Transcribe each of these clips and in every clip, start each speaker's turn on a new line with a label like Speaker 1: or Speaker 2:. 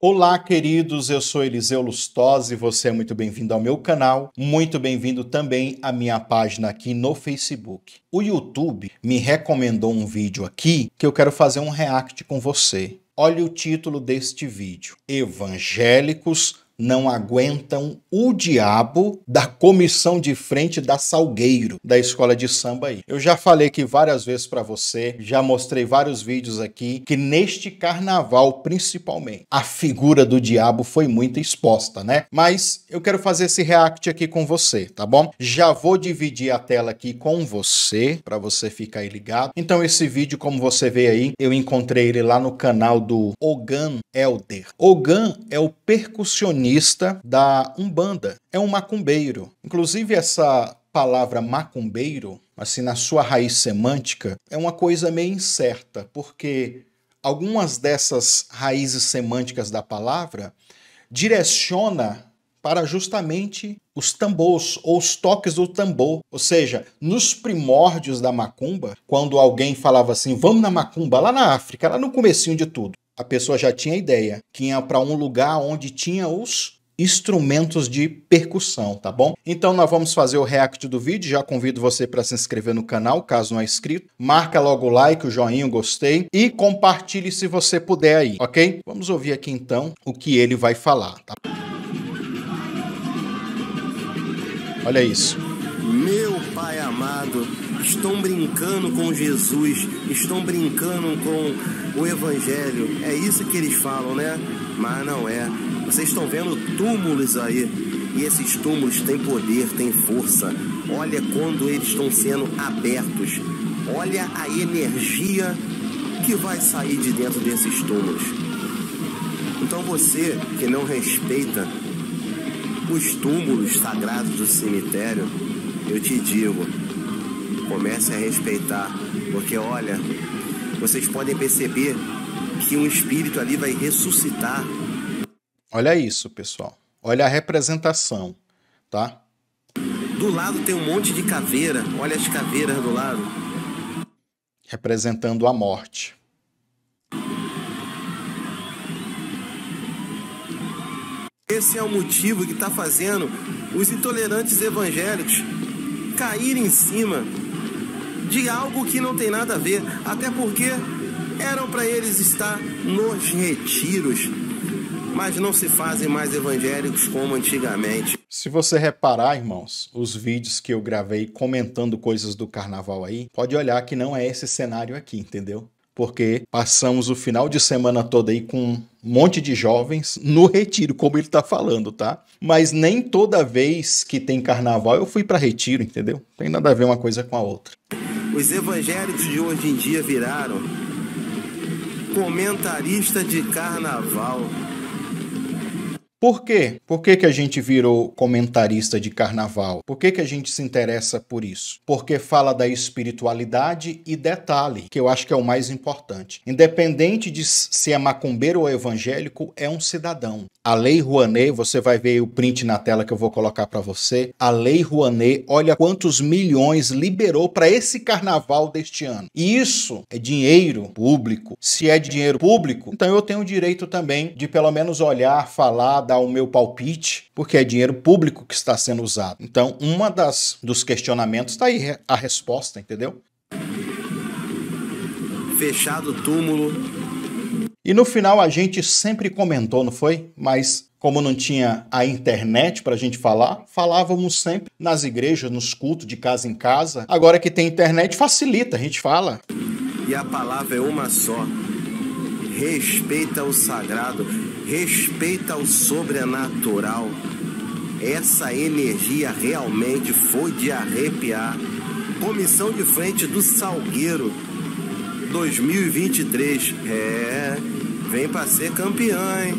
Speaker 1: Olá, queridos. Eu sou Eliseu Lustosa e você é muito bem-vindo ao meu canal. Muito bem-vindo também à minha página aqui no Facebook. O YouTube me recomendou um vídeo aqui que eu quero fazer um react com você. Olha o título deste vídeo: Evangélicos não aguentam o diabo da comissão de frente da Salgueiro, da escola de samba aí. Eu já falei aqui várias vezes para você, já mostrei vários vídeos aqui, que neste carnaval, principalmente, a figura do diabo foi muito exposta, né? Mas eu quero fazer esse react aqui com você, tá bom? Já vou dividir a tela aqui com você, para você ficar aí ligado. Então esse vídeo, como você vê aí, eu encontrei ele lá no canal do Ogan Elder. Ogan é o percussionista da Umbanda. É um macumbeiro. Inclusive, essa palavra macumbeiro, assim, na sua raiz semântica, é uma coisa meio incerta, porque algumas dessas raízes semânticas da palavra direciona para justamente os tambores ou os toques do tambor. Ou seja, nos primórdios da macumba, quando alguém falava assim, vamos na macumba, lá na África, lá no comecinho de tudo, a pessoa já tinha ideia que ia para um lugar onde tinha os instrumentos de percussão, tá bom? Então nós vamos fazer o react do vídeo, já convido você para se inscrever no canal, caso não é inscrito. Marca logo o like, o joinha, o gostei e compartilhe se você puder aí, ok? Vamos ouvir aqui então o que ele vai falar, tá? Olha isso.
Speaker 2: Pai amado, estão brincando com Jesus, estão brincando com o Evangelho. É isso que eles falam, né? Mas não é. Vocês estão vendo túmulos aí. E esses túmulos têm poder, têm força. Olha quando eles estão sendo abertos. Olha a energia que vai sair de dentro desses túmulos. Então você que não respeita os túmulos sagrados do cemitério, eu te digo, comece a respeitar, porque olha, vocês podem perceber que um espírito ali vai ressuscitar.
Speaker 1: Olha isso, pessoal. Olha a representação, tá?
Speaker 2: Do lado tem um monte de caveira. Olha as caveiras do lado.
Speaker 1: Representando a morte.
Speaker 2: Esse é o motivo que está fazendo os intolerantes evangélicos cair em cima de algo que não tem nada a ver, até porque eram para eles estar nos retiros, mas não se fazem mais evangélicos como antigamente.
Speaker 1: Se você reparar, irmãos, os vídeos que eu gravei comentando coisas do carnaval aí, pode olhar que não é esse cenário aqui, entendeu? porque passamos o final de semana todo aí com um monte de jovens no retiro, como ele está falando, tá? Mas nem toda vez que tem carnaval eu fui para retiro, entendeu? Tem nada a ver uma coisa com a outra.
Speaker 2: Os evangélicos de hoje em dia viraram comentarista de carnaval.
Speaker 1: Por quê? Por que, que a gente virou comentarista de carnaval? Por que, que a gente se interessa por isso? Porque fala da espiritualidade e detalhe, que eu acho que é o mais importante. Independente de se é macumbeiro ou evangélico, é um cidadão. A Lei Rouanet, você vai ver o print na tela que eu vou colocar para você. A Lei Rouanet, olha quantos milhões liberou para esse carnaval deste ano. E isso é dinheiro público. Se é dinheiro público, então eu tenho o direito também de pelo menos olhar, falar, dar o meu palpite, porque é dinheiro público que está sendo usado. Então, uma das dos questionamentos está aí a resposta, entendeu?
Speaker 2: Fechado o túmulo.
Speaker 1: E no final a gente sempre comentou, não foi? Mas como não tinha a internet para a gente falar, falávamos sempre nas igrejas, nos cultos, de casa em casa. Agora que tem internet, facilita, a gente fala.
Speaker 2: E a palavra é uma só. Respeita o sagrado respeita o sobrenatural. Essa energia realmente foi de arrepiar. Comissão de frente do Salgueiro 2023. É, vem para ser campeã, hein?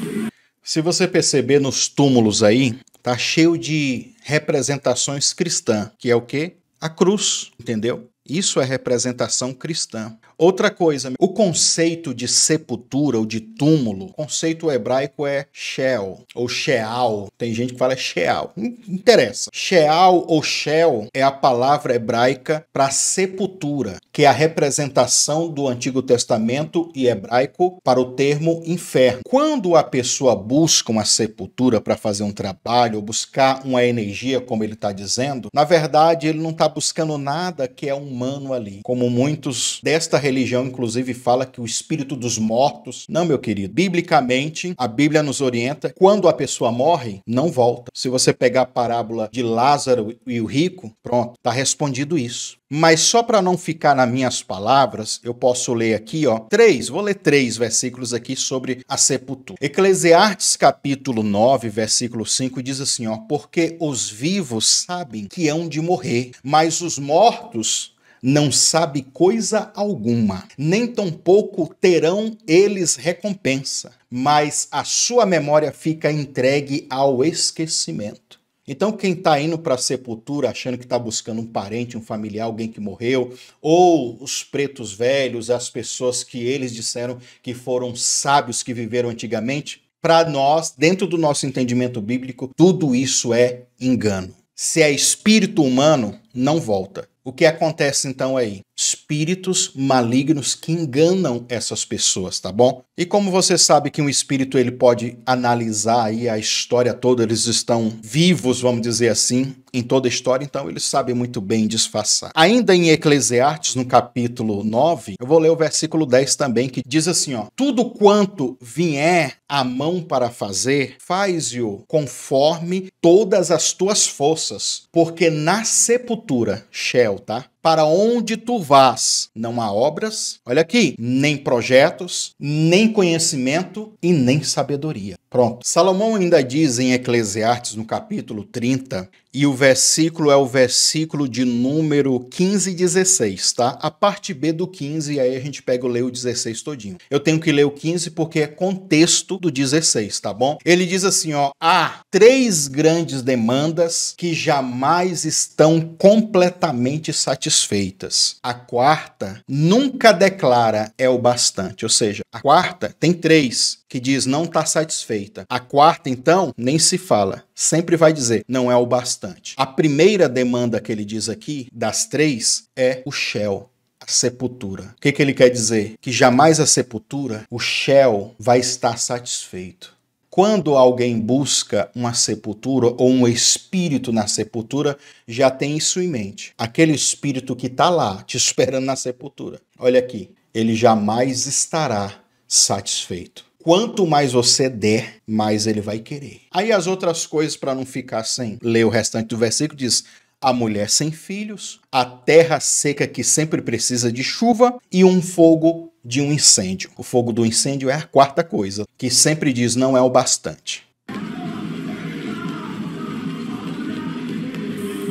Speaker 1: Se você perceber nos túmulos aí, tá cheio de representações cristã, que é o quê? A cruz, entendeu? Isso é representação cristã. Outra coisa, o conceito de sepultura ou de túmulo, o conceito hebraico é Sheol ou Sheal. Tem gente que fala Sheal. interessa. Sheal ou Sheol é a palavra hebraica para sepultura, que é a representação do Antigo Testamento e hebraico para o termo inferno. Quando a pessoa busca uma sepultura para fazer um trabalho ou buscar uma energia, como ele está dizendo, na verdade ele não está buscando nada que é humano ali. Como muitos desta religião, inclusive, fala que o espírito dos mortos. Não, meu querido. Biblicamente, a Bíblia nos orienta: quando a pessoa morre, não volta. Se você pegar a parábola de Lázaro e o rico, pronto, está respondido isso. Mas só para não ficar nas minhas palavras, eu posso ler aqui, ó, três, vou ler três versículos aqui sobre a sepultura. Eclesiastes capítulo 9, versículo 5 diz assim, ó, porque os vivos sabem que hão de morrer, mas os mortos não sabe coisa alguma, nem tampouco terão eles recompensa, mas a sua memória fica entregue ao esquecimento. Então, quem está indo para a sepultura achando que está buscando um parente, um familiar, alguém que morreu, ou os pretos velhos, as pessoas que eles disseram que foram sábios que viveram antigamente, para nós, dentro do nosso entendimento bíblico, tudo isso é engano. Se é espírito humano, não volta. O que acontece então aí? Espíritos malignos que enganam essas pessoas, tá bom? E como você sabe que um espírito ele pode analisar aí a história toda, eles estão vivos, vamos dizer assim, em toda a história, então ele sabe muito bem disfarçar. Ainda em Eclesiastes, no capítulo 9, eu vou ler o versículo 10 também, que diz assim, ó: Tudo quanto vier a mão para fazer, faz-o conforme todas as tuas forças, porque na sepultura, Shell, tá? para onde tu vás. Não há obras, olha aqui, nem projetos, nem conhecimento e nem sabedoria. Pronto. Salomão ainda diz em Eclesiastes, no capítulo 30, e o versículo é o versículo de número 15 e 16, tá? A parte B do 15, e aí a gente pega e lê o 16 todinho. Eu tenho que ler o 15 porque é contexto do 16, tá bom? Ele diz assim, ó, há três grandes demandas que jamais estão completamente satisfeitas. A quarta nunca declara é o bastante, ou seja, a quarta tem três que diz não está satisfeita. A quarta, então, nem se fala sempre vai dizer não é o bastante. A primeira demanda que ele diz aqui, das três, é o Shell a sepultura. O que, que, ele quer dizer? Que jamais a sepultura, o Shell vai estar satisfeito. Quando alguém busca uma sepultura ou um espírito na sepultura, já tem isso em mente. Aquele espírito que está lá, te esperando na sepultura. Olha aqui, ele jamais estará satisfeito. Quanto mais você der, mais ele vai querer. Aí as outras coisas, para não ficar sem ler o restante do versículo, diz: a mulher sem filhos, a terra seca que sempre precisa de chuva e um fogo de um incêndio. O fogo do incêndio é a quarta coisa, que sempre diz não é o bastante.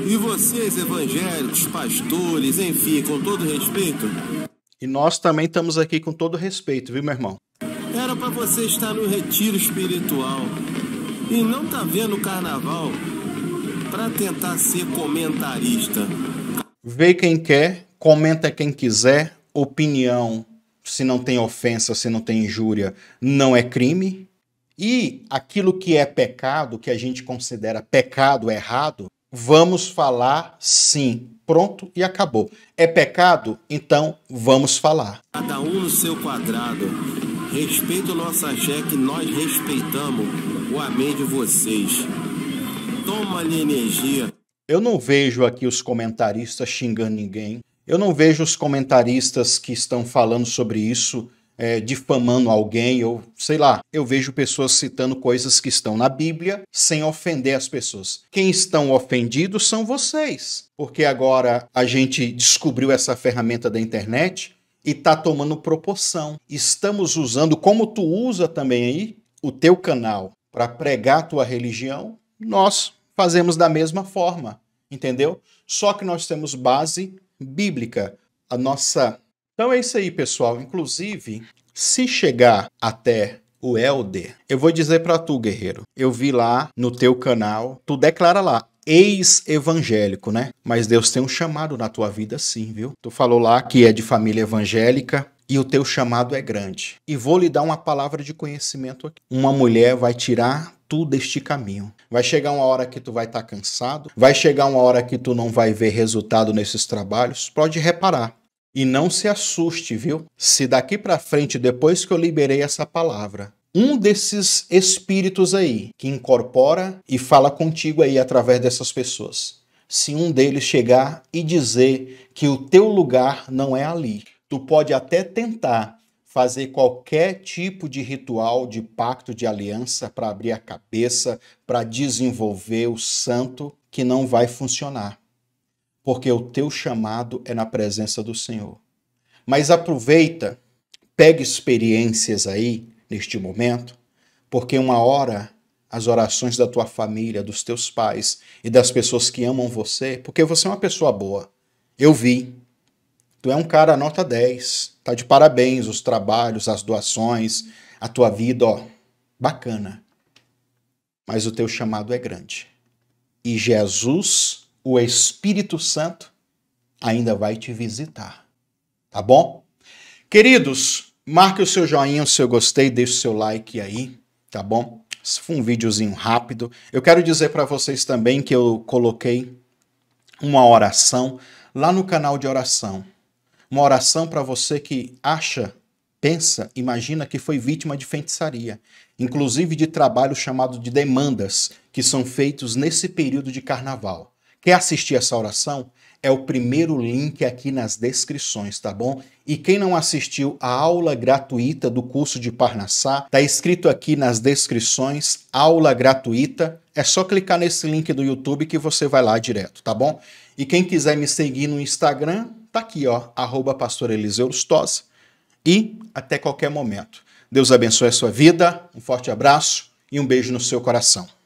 Speaker 2: E vocês, evangélicos, pastores, enfim, com todo respeito?
Speaker 1: E nós também estamos aqui com todo respeito, viu, meu irmão?
Speaker 2: Era para você estar no retiro espiritual e não tá vendo o carnaval para tentar ser comentarista.
Speaker 1: Vê quem quer, comenta quem quiser, opinião, se não tem ofensa, se não tem injúria, não é crime. E aquilo que é pecado, que a gente considera pecado errado, vamos falar sim. Pronto e acabou. É pecado? Então vamos falar.
Speaker 2: Cada um no seu quadrado. Respeita o nosso axé que nós respeitamos o amém de vocês. Toma-lhe energia. Eu não
Speaker 1: vejo aqui os comentaristas xingando ninguém. Eu não vejo os comentaristas que estão falando sobre isso é, difamando alguém, ou sei lá, eu vejo pessoas citando coisas que estão na Bíblia sem ofender as pessoas. Quem estão ofendidos são vocês, porque agora a gente descobriu essa ferramenta da internet e está tomando proporção. Estamos usando, como tu usa também aí, o teu canal para pregar a tua religião, nós fazemos da mesma forma, entendeu? Só que nós temos base bíblica, a nossa. Então é isso aí, pessoal. Inclusive, se chegar até o Elder, eu vou dizer para tu, guerreiro. Eu vi lá no teu canal, tu declara lá, ex-evangélico, né? Mas Deus tem um chamado na tua vida, sim, viu? Tu falou lá que é de família evangélica, e o teu chamado é grande. E vou lhe dar uma palavra de conhecimento aqui. Uma mulher vai tirar tu deste caminho. Vai chegar uma hora que tu vai estar tá cansado, vai chegar uma hora que tu não vai ver resultado nesses trabalhos. Pode reparar. E não se assuste, viu? Se daqui para frente, depois que eu liberei essa palavra, um desses espíritos aí que incorpora e fala contigo aí através dessas pessoas. Se um deles chegar e dizer que o teu lugar não é ali, tu pode até tentar fazer qualquer tipo de ritual, de pacto, de aliança para abrir a cabeça, para desenvolver o santo, que não vai funcionar. Porque o teu chamado é na presença do Senhor. Mas aproveita, pega experiências aí neste momento, porque uma hora as orações da tua família, dos teus pais e das pessoas que amam você, porque você é uma pessoa boa. Eu vi. Tu é um cara nota 10. Tá de parabéns os trabalhos, as doações, a tua vida, ó, bacana. Mas o teu chamado é grande. E Jesus, o Espírito Santo, ainda vai te visitar. Tá bom? Queridos, Marque o seu joinha, o seu gostei, deixe o seu like aí, tá bom? Se for um videozinho rápido. Eu quero dizer para vocês também que eu coloquei uma oração lá no canal de oração. Uma oração para você que acha, pensa, imagina que foi vítima de feitiçaria, inclusive de trabalho chamado de demandas, que são feitos nesse período de carnaval. Quer assistir essa oração? é o primeiro link aqui nas descrições, tá bom? E quem não assistiu a aula gratuita do curso de Parnassá, tá escrito aqui nas descrições, aula gratuita. É só clicar nesse link do YouTube que você vai lá direto, tá bom? E quem quiser me seguir no Instagram, tá aqui, ó, arroba pastor Eliseu Lustosa. E até qualquer momento. Deus abençoe a sua vida, um forte abraço e um beijo no seu coração.